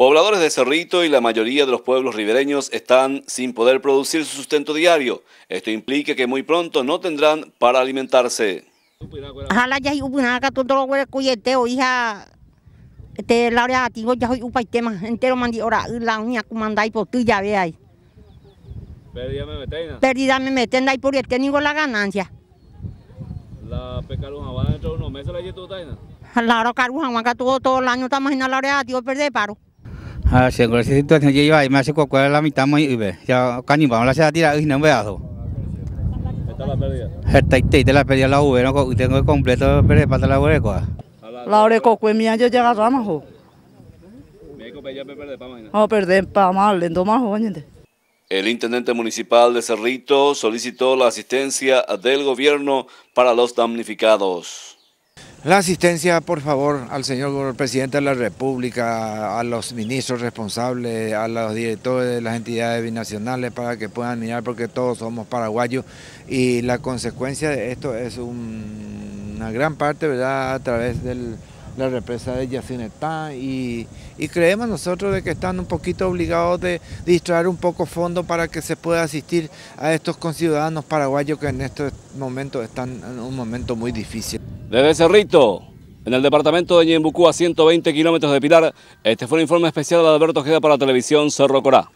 Pobladores de Cerrito y la mayoría de los pueblos ribereños están sin poder producir su sustento diario. Esto implica que muy pronto no tendrán para alimentarse. ya hay todo este, ya me meten. Perdida me meten ahí porque tengo la ganancia. La pecaruja va dentro de unos meses la lletuta. Claro, caruja, acá todo, todo el año está imaginando la tío, perder paro. Ah, seguro esa situación yo iba y me hace cuacuera la mitad muy y ve. Ya cañimba, la se tirada, y no veazo. ¿Esta la pérdida? Esta y te la pérdida la V, pues pues no tengo completo pérdida para la orecoa. La pues mi yo llega a ramajo. No, perder para más, lento más, oñente. El intendente municipal de Cerrito solicitó la asistencia del gobierno para los damnificados. La asistencia, por favor, al señor presidente de la República, a los ministros responsables, a los directores de las entidades binacionales para que puedan mirar, porque todos somos paraguayos y la consecuencia de esto es una gran parte, ¿verdad?, a través del la represa de Yacine y, y creemos nosotros de que están un poquito obligados de distraer un poco fondo para que se pueda asistir a estos conciudadanos paraguayos que en estos momentos están en un momento muy difícil. Desde Cerrito, en el departamento de Ñembucú, a 120 kilómetros de Pilar, este fue el informe especial de Alberto Ojeda para la Televisión Cerro Corá.